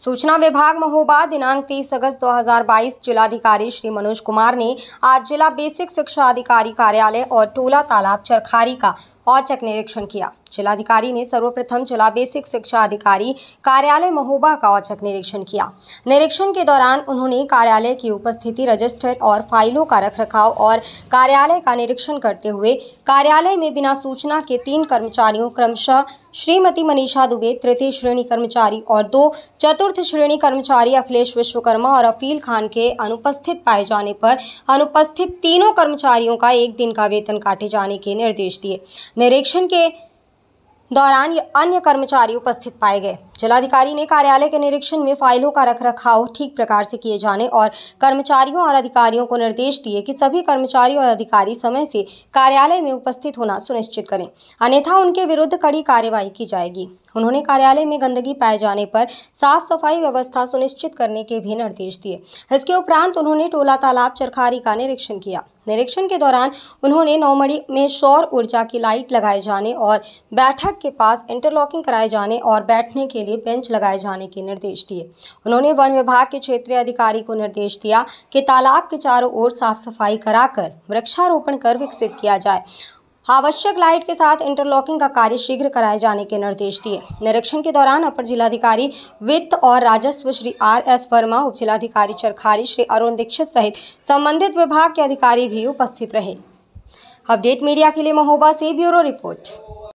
सूचना विभाग महोबा दिनांक 30 अगस्त 2022 जिलाधिकारी श्री मनोज कुमार ने आज जिला बेसिक शिक्षा अधिकारी कार्यालय और टोला तालाब चरखारी का औचक निरीक्षण किया जिलाधिकारी ने सर्वप्रथम जिला बेसिक शिक्षा अधिकारी कार्यालय महोबा का औचक निरीक्षण किया निरीक्षण के दौरान उन्होंने कार्यालय की उपस्थिति रजिस्टर और फाइलों का रखरखाव और कार्यालय का निरीक्षण करते हुए कार्यालय में बिना सूचना के तीन कर्मचारियों क्रमशः श्रीमती मनीषा दुबे तृतीय श्रेणी कर्मचारी और दो चतुर्थ श्रेणी कर्मचारी अखिलेश विश्वकर्मा और अफील खान के अनुपस्थित पाए जाने पर अनुपस्थित तीनों कर्मचारियों का एक दिन का वेतन काटे जाने के निर्देश दिए निरीक्षण के दौरान अन्य कर्मचारी उपस्थित पाए गए जिलाधिकारी ने कार्यालय के निरीक्षण में फाइलों का रखरखाव ठीक प्रकार से किए जाने और कर्मचारियों और अधिकारियों को निर्देश दिए कि सभी कर्मचारी और अधिकारी समय से कार्यालय में उपस्थित होना सुनिश्चित करें अन्यथा उनके विरुद्ध कड़ी कार्यवाही की जाएगी उन्होंने कार्यालय में गंदगी पाए जाने पर साफ सफाई व्यवस्था सुनिश्चित करने के भी निर्देश दिए इसके उपरांत उन्होंने टोला तालाब चरखारी का निरीक्षण किया निरीक्षण के दौरान उन्होंने नौमड़ी में सौर ऊर्जा की लाइट लगाए जाने और बैठक के पास इंटरलॉकिंग कराए जाने और बैठने के लिए बेंच लगाए जाने के निर्देश दिए उन्होंने वन विभाग के क्षेत्रीय अधिकारी को निर्देश दिया कि तालाब के चारों ओर साफ सफाई कराकर वृक्षारोपण कर विकसित किया जाए आवश्यक लाइट के साथ इंटरलॉकिंग का कार्य शीघ्र कराए जाने के निर्देश दिए निरीक्षण के दौरान अपर जिलाधिकारी वित्त और राजस्व श्री आर एस वर्मा उप जिलाधिकारी चरखारी श्री अरुण दीक्षित सहित संबंधित विभाग के अधिकारी भी उपस्थित रहे अपडेट मीडिया के लिए महोबा से ब्यूरो रिपोर्ट